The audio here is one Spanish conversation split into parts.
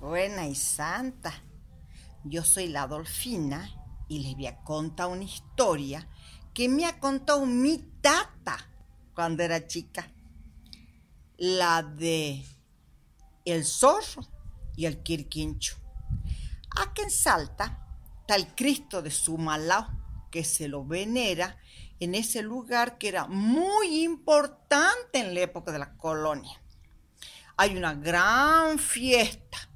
buena y santa. Yo soy la Dolfina y les voy a contar una historia que me ha contado mi tata cuando era chica. La de el zorro y el quirquincho. Aquí en Salta está el Cristo de Sumalao, que se lo venera en ese lugar que era muy importante en la época de la colonia. Hay una gran fiesta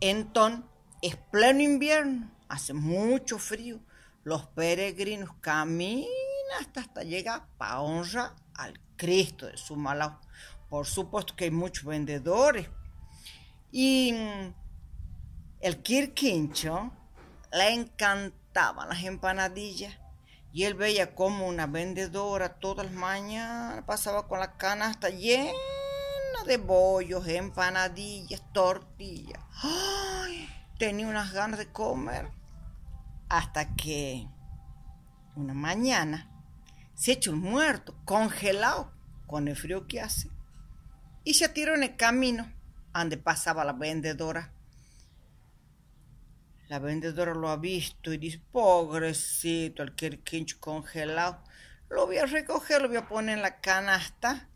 entonces, es pleno invierno, hace mucho frío. Los peregrinos caminan hasta, llegar para honra al Cristo de Sumalao. Por supuesto que hay muchos vendedores. Y mm, el Quirquincho le encantaban las empanadillas. Y él veía como una vendedora todas las mañanas pasaba con la canasta llena de bollos, empanadillas, tortillas. Tenía unas ganas de comer. Hasta que una mañana se echó un muerto, congelado, con el frío que hace. Y se tiró en el camino donde pasaba la vendedora. La vendedora lo ha visto y dice, pobrecito, el quincho congelado. Lo voy a recoger, lo voy a poner en la canasta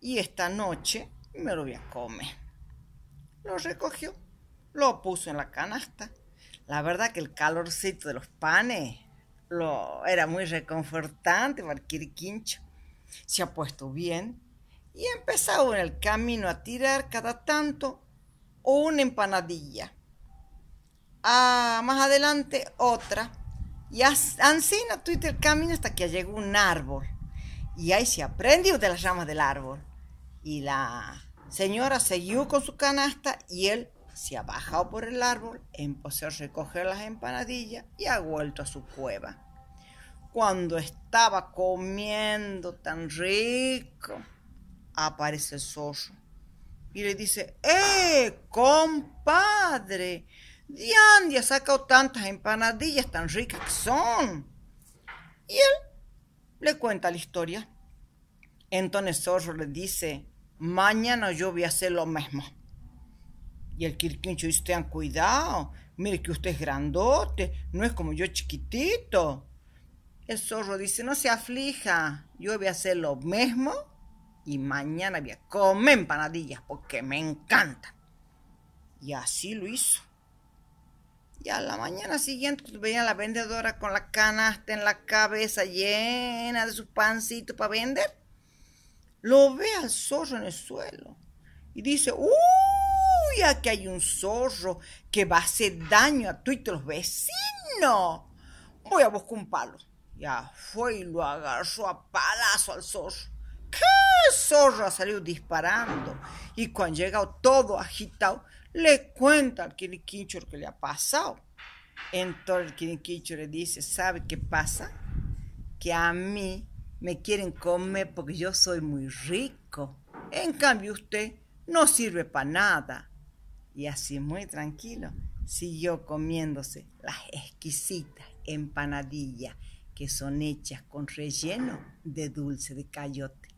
y esta noche me lo voy a comer. Lo recogió, lo puso en la canasta. La verdad que el calorcito de los panes lo, era muy reconfortante para el Se ha puesto bien y empezó en el camino a tirar cada tanto una empanadilla. Ah, más adelante otra. Y ansina twitter el camino hasta que llegó un árbol. Y ahí se aprendió de las ramas del árbol. Y la señora siguió con su canasta y él se ha bajado por el árbol, empezó a recoger las empanadillas y ha vuelto a su cueva. Cuando estaba comiendo tan rico, aparece el zorro y le dice, ¡eh, compadre! Diandia ha sacado tantas empanadillas tan ricas que son. Y él le cuenta la historia. Entonces Zorro le dice, mañana yo voy a hacer lo mismo. Y el Quirquincho dice, tengan cuidado, mire que usted es grandote, no es como yo chiquitito. El zorro dice, no se aflija, yo voy a hacer lo mismo y mañana voy a comer empanadillas porque me encanta. Y así lo hizo. Y a la mañana siguiente pues, a la vendedora con la canasta en la cabeza llena de sus pancitos para vender lo ve al zorro en el suelo y dice, ¡Uy! Aquí hay un zorro que va a hacer daño a tú y a los vecinos. Voy a buscar un palo. Ya fue y lo agarró a palazo al zorro. ¡Qué zorro! Ha salido disparando. Y cuando llegado todo agitado, le cuenta al Kirikincho lo que le ha pasado. Entonces el Kirikincho le dice, ¿sabe qué pasa? Que a mí me quieren comer porque yo soy muy rico. En cambio usted no sirve para nada. Y así muy tranquilo siguió comiéndose las exquisitas empanadillas que son hechas con relleno de dulce de cayote.